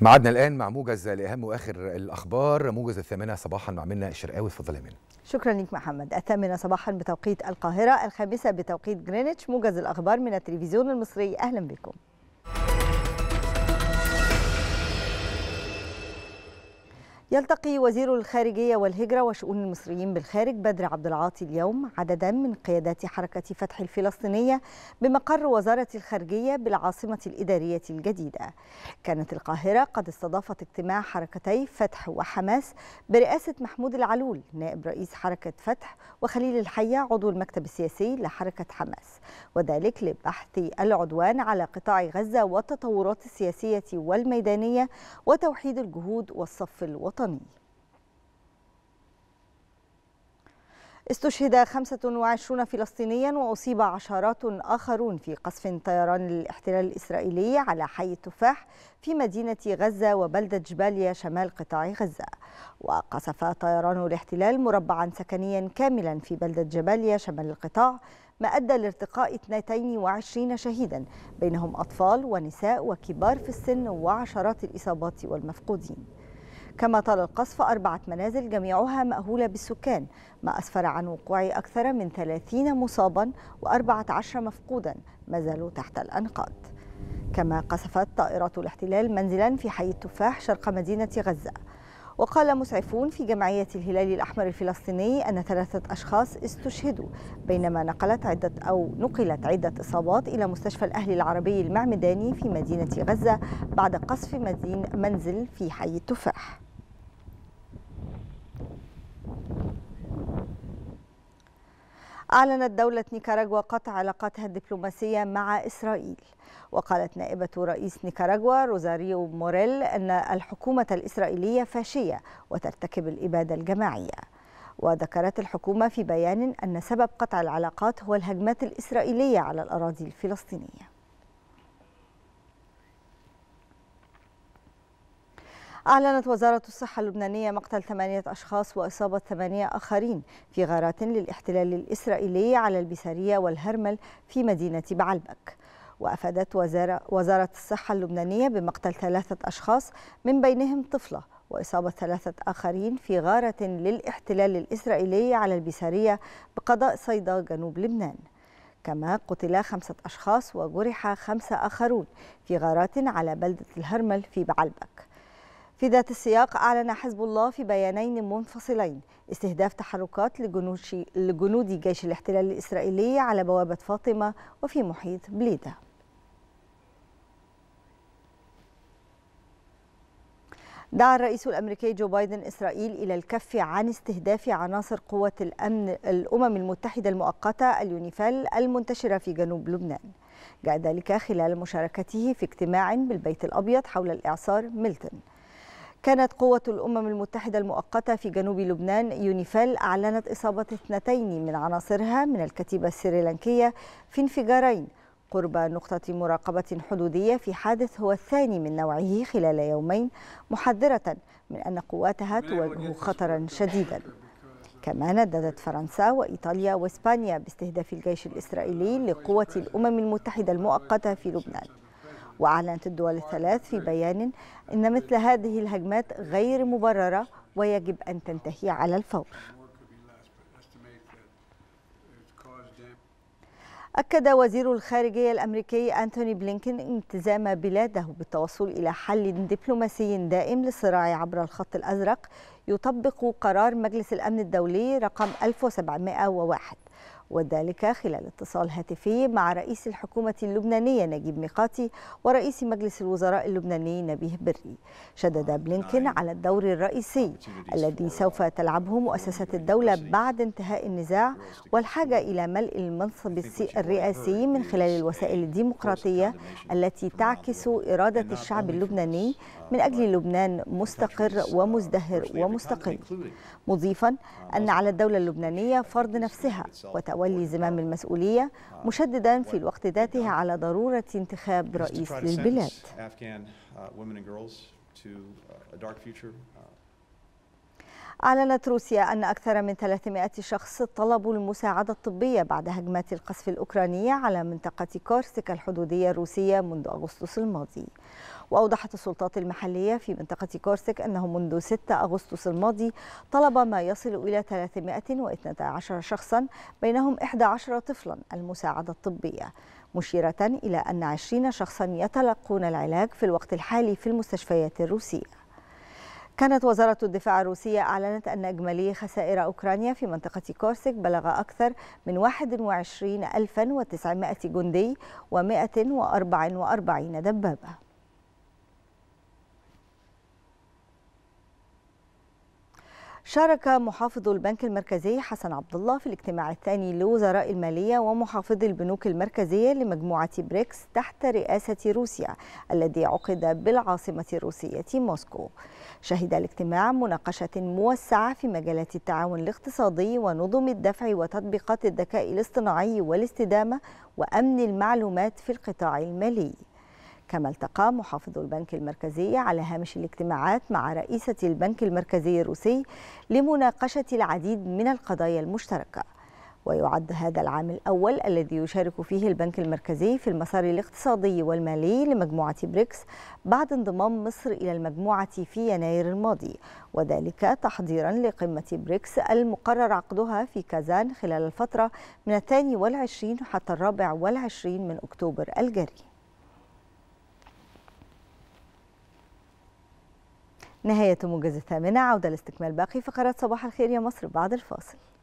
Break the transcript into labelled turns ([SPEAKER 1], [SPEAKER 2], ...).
[SPEAKER 1] معادنا الآن مع موجز لأهم وآخر الأخبار موجز الثامنة صباحا مع منا الشرقاوي اتفضلي يا منى شكرا لك محمد الثامنة صباحا بتوقيت القاهرة الخامسة بتوقيت جرينتش موجز الأخبار من التلفزيون المصري أهلا بكم يلتقي وزير الخارجية والهجرة وشؤون المصريين بالخارج بدر عبد العاطي اليوم عددا من قيادات حركة فتح الفلسطينية بمقر وزارة الخارجية بالعاصمة الإدارية الجديدة. كانت القاهرة قد استضافت اجتماع حركتي فتح وحماس برئاسة محمود العلول نائب رئيس حركة فتح وخليل الحية عضو المكتب السياسي لحركة حماس وذلك لبحث العدوان على قطاع غزة والتطورات السياسية والميدانية وتوحيد الجهود والصف الوطني. الوطني استشهد 25 فلسطينيا وأصيب عشرات آخرون في قصف طيران الاحتلال الإسرائيلي على حي التفاح في مدينة غزة وبلدة جباليا شمال قطاع غزة وقصف طيران الاحتلال مربعا سكنيا كاملا في بلدة جباليا شمال القطاع ما أدى لارتقاء 22 شهيدا بينهم أطفال ونساء وكبار في السن وعشرات الإصابات والمفقودين كما طال القصف أربعة منازل جميعها مأهولة بالسكان ما أسفر عن وقوع أكثر من 30 مصابا و14 مفقودا ما زالوا تحت الأنقاض كما قصفت طائرات الاحتلال منزلا في حي التفاح شرق مدينة غزة وقال مسعفون في جمعية الهلال الأحمر الفلسطيني أن ثلاثة أشخاص استشهدوا بينما نقلت عدة أو نقلت عدة إصابات إلى مستشفى الأهلي العربي المعمداني في مدينة غزة بعد قصف منزل في حي التفاح أعلنت دولة نيكاراغوا قطع علاقاتها الدبلوماسية مع إسرائيل وقالت نائبة رئيس نيكاراغوا روزاريو موريل أن الحكومة الإسرائيلية فاشية وترتكب الإبادة الجماعية وذكرت الحكومة في بيان أن سبب قطع العلاقات هو الهجمات الإسرائيلية على الأراضي الفلسطينية أعلنت وزارة الصحة اللبنانية مقتل ثمانية أشخاص وإصابة ثمانية آخرين في غارات للاحتلال الإسرائيلي على البسارية والهرمل في مدينة بعلبك وأفادت وزارة, وزارة الصحة اللبنانية بمقتل ثلاثة أشخاص من بينهم طفلة وإصابة ثلاثة آخرين في غارة للاحتلال الإسرائيلي على البسارية بقضاء صيدا جنوب لبنان كما قتل خمسة أشخاص وجرح خمسة آخرون في غارات على بلدة الهرمل في بعلبك في ذات السياق أعلن حزب الله في بيانين منفصلين استهداف تحركات لجنود جيش الاحتلال الإسرائيلي على بوابة فاطمة وفي محيط بليده دعا الرئيس الامريكي جو بايدن اسرائيل الى الكف عن استهداف عناصر قوه الامن الامم المتحده المؤقته اليونيفال المنتشره في جنوب لبنان. جاء ذلك خلال مشاركته في اجتماع بالبيت الابيض حول الاعصار ميلتون. كانت قوة الأمم المتحدة المؤقتة في جنوب لبنان يونيفيل أعلنت إصابة اثنتين من عناصرها من الكتيبة السريلانكية في انفجارين قرب نقطة مراقبة حدودية في حادث هو الثاني من نوعه خلال يومين محذرة من أن قواتها تواجه خطرا شديدا كما نددت فرنسا وإيطاليا وإسبانيا باستهداف الجيش الإسرائيلي لقوة الأمم المتحدة المؤقتة في لبنان وأعلنت الدول الثلاث في بيان أن مثل هذه الهجمات غير مبررة ويجب أن تنتهي على الفور أكد وزير الخارجية الأمريكي أنتوني بلينكين التزام بلاده بالتوصل إلى حل دبلوماسي دائم للصراع عبر الخط الأزرق يطبق قرار مجلس الأمن الدولي رقم 1701 وذلك خلال اتصال هاتفي مع رئيس الحكومة اللبنانية نجيب ميقاتي ورئيس مجلس الوزراء اللبناني نبيه بري شدد آه، بلينكين نعم. على الدور الرئيسي آه، الذي سوف تلعبه مؤسسة آه، الدولة بعد انتهاء النزاع والحاجة إلى ملء المنصب الرئاسي من خلال الوسائل الديمقراطية التي تعكس إرادة الشعب اللبناني من أجل لبنان مستقر ومزدهر ومستقل مضيفا أن على الدولة اللبنانية فرض نفسها وتولي زمام المسؤولية مشددا في الوقت ذاته على ضرورة انتخاب رئيس للبلاد. أعلنت روسيا أن أكثر من 300 شخص طلبوا المساعدة الطبية بعد هجمات القصف الأوكرانية على منطقة كورسك الحدودية الروسية منذ أغسطس الماضي وأوضحت السلطات المحلية في منطقة كورسك أنه منذ 6 أغسطس الماضي طلب ما يصل إلى 312 شخصا بينهم 11 طفلا المساعدة الطبية مشيرة إلى أن 20 شخصا يتلقون العلاج في الوقت الحالي في المستشفيات الروسية كانت وزارة الدفاع الروسية أعلنت أن إجمالي خسائر أوكرانيا في منطقة كورسك بلغ أكثر من 21900 جندي و144 دبابة شارك محافظ البنك المركزي حسن عبد الله في الاجتماع الثاني لوزراء المالية ومحافظي البنوك المركزية لمجموعة بريكس تحت رئاسة روسيا الذي عقد بالعاصمة الروسية موسكو شهد الاجتماع مناقشة موسعة في مجالات التعاون الاقتصادي ونظم الدفع وتطبيقات الذكاء الاصطناعي والاستدامة وأمن المعلومات في القطاع المالي كما التقى محافظ البنك المركزي على هامش الاجتماعات مع رئيسة البنك المركزي الروسي لمناقشة العديد من القضايا المشتركة ويعد هذا العام الأول الذي يشارك فيه البنك المركزي في المسار الاقتصادي والمالي لمجموعة بريكس بعد انضمام مصر إلى المجموعة في يناير الماضي وذلك تحضيرا لقمة بريكس المقرر عقدها في كازان خلال الفترة من الثاني والعشرين حتى الرابع والعشرين من أكتوبر الجاري نهاية موجز الثامنة عودة لاستكمال باقي فقرات صباح الخير يا مصر بعد الفاصل